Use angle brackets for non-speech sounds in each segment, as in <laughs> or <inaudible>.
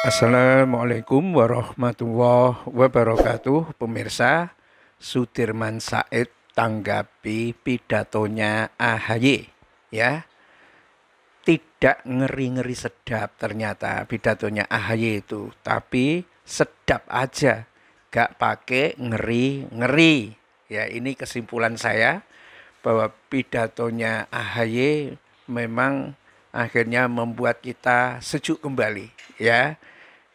Assalamualaikum warahmatullahi wabarakatuh Pemirsa Sudirman Said tanggapi pidatonya AHY ya tidak ngeri-ngeri sedap ternyata pidatonya AHY itu tapi sedap aja gak pakai ngeri-ngeri ya ini kesimpulan saya bahwa pidatonya AHY memang akhirnya membuat kita sejuk kembali ya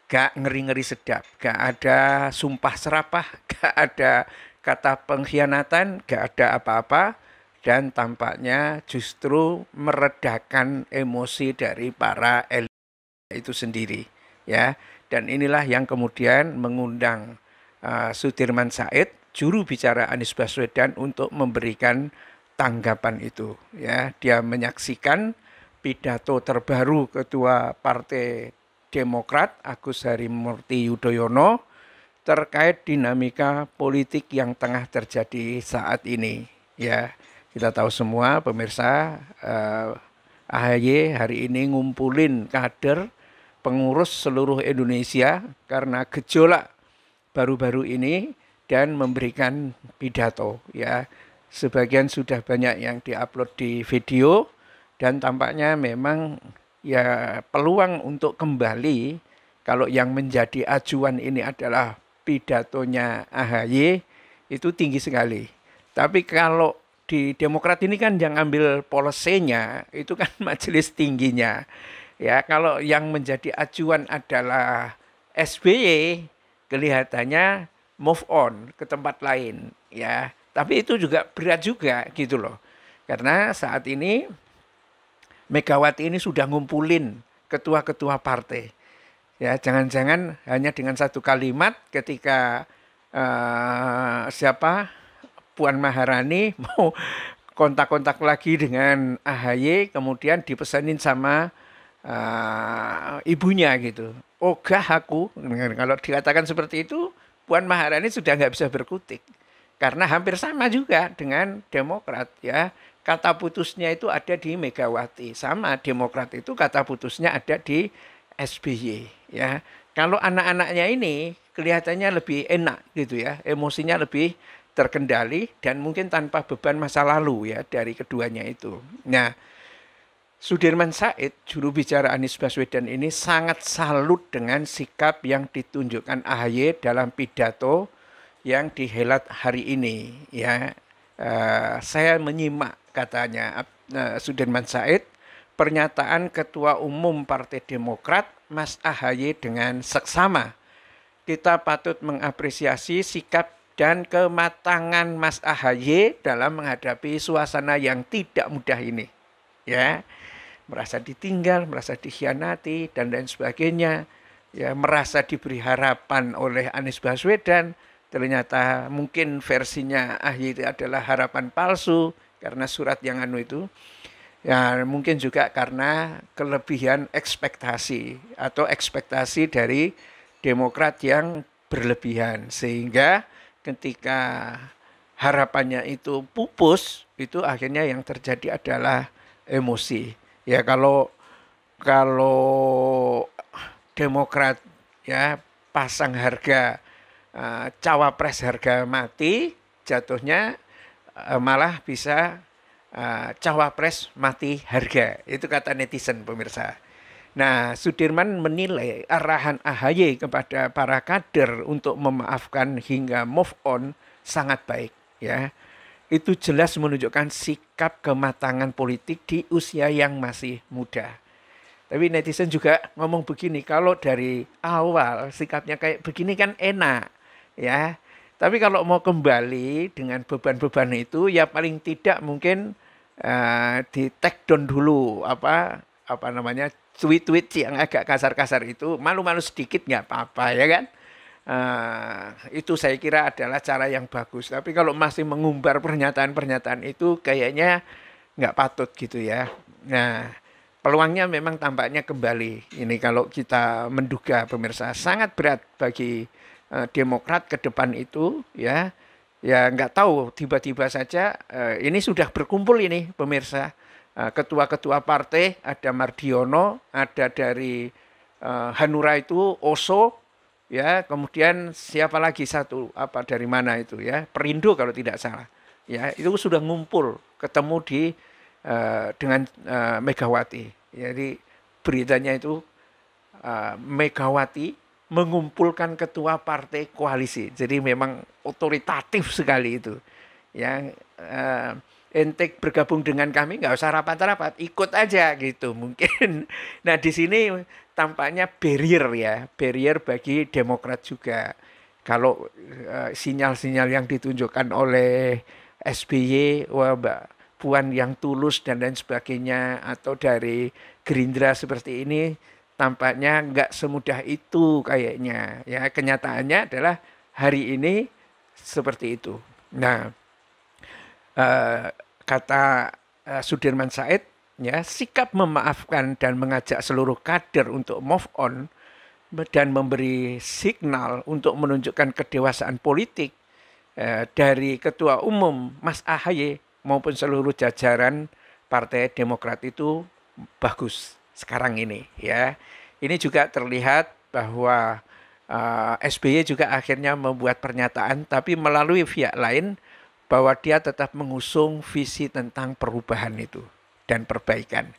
gak ngeri-ngeri sedap, gak ada sumpah serapah, <laughs> gak ada kata pengkhianatan, gak ada apa-apa, dan tampaknya justru meredakan emosi dari para elit itu sendiri, ya. Dan inilah yang kemudian mengundang uh, Sudirman Said, juru bicara Anies Baswedan untuk memberikan tanggapan itu, ya. Dia menyaksikan pidato terbaru ketua Partai Demokrat Agus Harimurti Yudhoyono terkait dinamika politik yang tengah terjadi saat ini. Ya, kita tahu semua pemirsa eh, AHY hari ini ngumpulin kader pengurus seluruh Indonesia karena gejolak baru-baru ini dan memberikan pidato ya. Sebagian sudah banyak yang diupload di video dan tampaknya memang ya peluang untuk kembali kalau yang menjadi acuan ini adalah pidatonya AHY itu tinggi sekali. Tapi kalau di Demokrat ini kan yang ambil polisinya itu kan <laughs> majelis tingginya. Ya, kalau yang menjadi acuan adalah SBY kelihatannya move on ke tempat lain ya. Tapi itu juga berat juga gitu loh. Karena saat ini Megawati ini sudah ngumpulin ketua-ketua partai. Ya, jangan-jangan hanya dengan satu kalimat ketika uh, siapa Puan Maharani <laughs> mau kontak-kontak lagi dengan AHY kemudian dipesanin sama uh, ibunya gitu. Ogah aku. Kalau dikatakan seperti itu, Puan Maharani sudah nggak bisa berkutik karena hampir sama juga dengan Demokrat ya kata putusnya itu ada di Megawati. Sama Demokrat itu kata putusnya ada di SBY ya. Kalau anak-anaknya ini kelihatannya lebih enak gitu ya, emosinya lebih terkendali dan mungkin tanpa beban masa lalu ya dari keduanya itu. Nah, Sudirman Said, juru bicara Anies Baswedan ini sangat salut dengan sikap yang ditunjukkan AHY dalam pidato yang dihelat hari ini ya. Uh, saya menyimak katanya eh, Sudirman Said, pernyataan Ketua Umum Partai Demokrat Mas Ahaye dengan seksama. Kita patut mengapresiasi sikap dan kematangan Mas Ahaye dalam menghadapi suasana yang tidak mudah ini. Ya, merasa ditinggal, merasa dikhianati dan lain sebagainya. Ya, merasa diberi harapan oleh Anies Baswedan, ternyata mungkin versinya Ahaye itu adalah harapan palsu karena surat yang anu itu ya mungkin juga karena kelebihan ekspektasi atau ekspektasi dari Demokrat yang berlebihan sehingga ketika harapannya itu pupus itu akhirnya yang terjadi adalah emosi ya kalau kalau Demokrat ya pasang harga uh, cawapres harga mati jatuhnya Eh, malah bisa uh, cawapres mati harga. Itu kata netizen pemirsa. Nah, Sudirman menilai arahan AHY kepada para kader untuk memaafkan hingga move on sangat baik, ya. Itu jelas menunjukkan sikap kematangan politik di usia yang masih muda. Tapi netizen juga ngomong begini, kalau dari awal sikapnya kayak begini kan enak, ya tapi kalau mau kembali dengan beban-beban itu ya paling tidak mungkin uh, di take down dulu apa apa namanya tweet-tweet yang agak kasar-kasar itu malu-malu sedikit nggak apa-apa ya kan. Uh, itu saya kira adalah cara yang bagus. Tapi kalau masih mengumbar pernyataan-pernyataan itu kayaknya nggak patut gitu ya. Nah, peluangnya memang tampaknya kembali. Ini kalau kita menduga pemirsa sangat berat bagi Eh, Demokrat ke depan itu ya ya nggak tahu tiba-tiba saja eh, ini sudah berkumpul ini pemirsa eh, ketua-ketua partai ada Mardiono ada dari Hanura itu Oso ya kemudian siapa lagi satu apa dari mana itu ya Perindo kalau tidak salah ya itu sudah ngumpul ketemu di dengan Megawati jadi beritanya itu Megawati mengumpulkan ketua partai koalisi. Jadi memang otoritatif sekali itu. Yang uh, eh, entek bergabung dengan kami nggak usah rapat-rapat, ikut aja gitu mungkin. <laughs> Nah di sini tampaknya barrier ya, barrier bagi Demokrat juga. Kalau sinyal eh, sinyal-sinyal yang ditunjukkan oleh SBY, wah Mbak Puan yang tulus dan lain sebagainya, atau dari Gerindra seperti ini, tampaknya nggak semudah itu kayaknya. Ya, kenyataannya adalah hari ini seperti itu. Nah, uh, kata uh, Sudirman Said, ya sikap memaafkan dan mengajak seluruh kader untuk move on dan memberi signal untuk menunjukkan kedewasaan politik eh, dari Ketua Umum Mas Ahaye maupun seluruh jajaran Partai Demokrat itu bagus sekarang ini ya. Ini juga terlihat bahwa uh, eh, SBY juga akhirnya membuat pernyataan tapi melalui pihak lain bahwa dia tetap mengusung visi tentang perubahan itu dan perbaikan.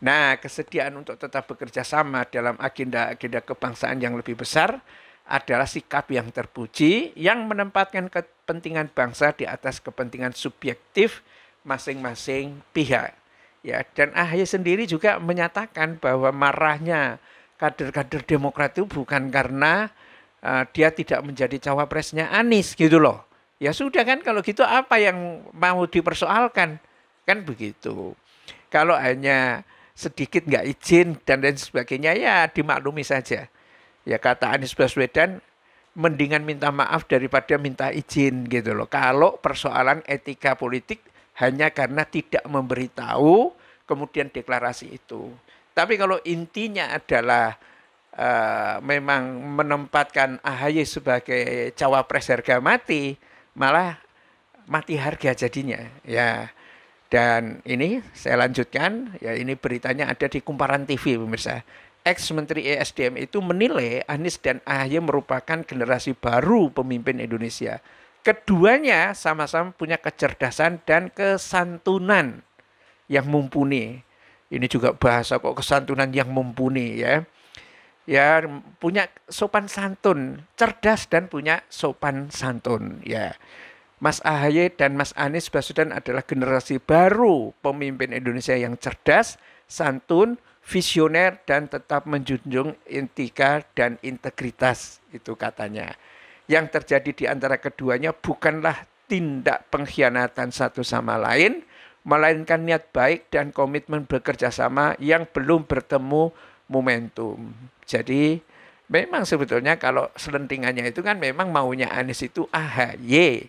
Nah, kesediaan untuk tetap bekerja sama dalam agenda-agenda kebangsaan yang lebih besar adalah sikap yang terpuji yang menempatkan kepentingan bangsa di atas kepentingan subjektif masing-masing pihak. Ya, dan Ahy sendiri juga menyatakan bahwa marahnya kader-kader Demokrat itu bukan karena uh, dia tidak menjadi cawapresnya Anies gitu loh. Ya sudah kan kalau gitu apa yang mau dipersoalkan? Kan begitu. Kalau hanya sedikit nggak izin dan lain sebagainya ya dimaklumi saja. Ya kata Anies Baswedan mendingan minta maaf daripada minta izin gitu loh. Kalau persoalan etika politik hanya karena tidak memberitahu kemudian deklarasi itu. Tapi kalau intinya adalah uh, memang menempatkan AHY sebagai cawapres harga mati, malah mati harga jadinya. Ya. Dan ini saya lanjutkan, ya ini beritanya ada di Kumparan TV pemirsa. Ex Menteri ESDM itu menilai Anies dan AHY merupakan generasi baru pemimpin Indonesia. Keduanya sama-sama punya kecerdasan dan kesantunan yang mumpuni. Ini juga bahasa kok kesantunan yang mumpuni ya. Ya punya sopan santun, cerdas dan punya sopan santun ya. Mas Ahaye dan Mas Anies Baswedan adalah generasi baru pemimpin Indonesia yang cerdas, santun, visioner dan tetap menjunjung etika dan integritas itu katanya yang terjadi di antara keduanya bukanlah tindak pengkhianatan satu sama lain, melainkan niat baik dan komitmen bekerja sama yang belum bertemu momentum. Jadi memang sebetulnya kalau selentingannya itu kan memang maunya Anies itu AHY.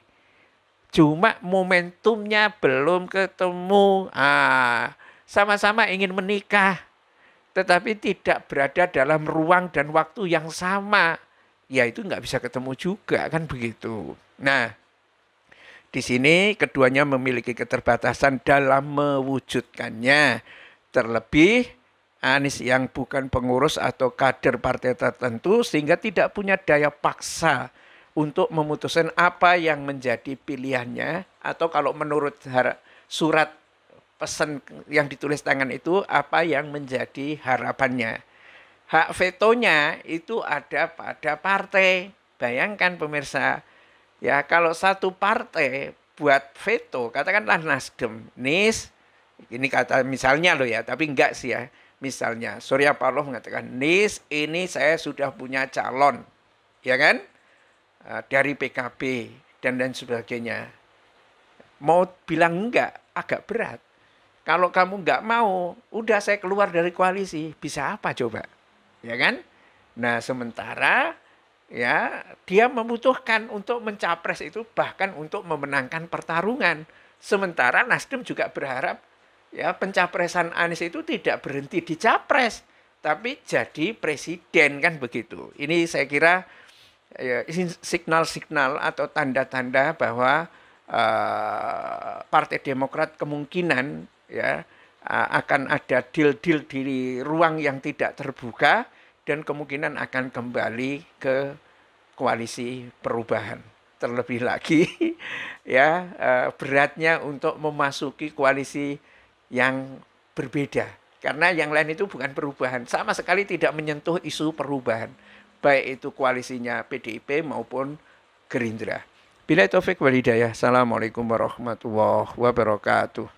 Cuma momentumnya belum ketemu. Ah, sama-sama ingin menikah tetapi tidak berada dalam ruang dan waktu yang sama ya itu nggak bisa ketemu juga kan begitu. Nah, di sini keduanya memiliki keterbatasan dalam mewujudkannya. Terlebih Anies yang bukan pengurus atau kader partai tertentu sehingga tidak punya daya paksa untuk memutuskan apa yang menjadi pilihannya atau kalau menurut surat pesan yang ditulis tangan itu apa yang menjadi harapannya hak vetonya itu ada pada partai. Bayangkan pemirsa, ya kalau satu partai buat veto, katakanlah Nasdem, Nis, ini kata misalnya loh ya, tapi enggak sih ya. Misalnya Surya Paloh mengatakan, Nis ini saya sudah punya calon, ya kan? Eh, dari PKB dan lain sebagainya. Mau bilang enggak, agak berat. Kalau kamu enggak mau, udah saya keluar dari koalisi. Bisa apa coba? ya kan? Nah, sementara ya dia membutuhkan untuk mencapres itu bahkan untuk memenangkan pertarungan. Sementara Nasdem juga berharap ya pencapresan Anies itu tidak berhenti di capres, tapi jadi presiden kan begitu. Ini saya kira ya, sinyal signal atau tanda-tanda bahwa uh, Partai Demokrat kemungkinan ya Eh, akan ada deal-deal di ruang yang tidak terbuka dan kemungkinan akan kembali ke koalisi perubahan. Terlebih lagi <laughs> ya eh, beratnya untuk memasuki koalisi yang berbeda karena yang lain itu bukan perubahan, sama sekali tidak menyentuh isu perubahan baik itu koalisinya PDIP maupun Gerindra. Bila Taufik Walidaya. Assalamualaikum warahmatullahi wabarakatuh.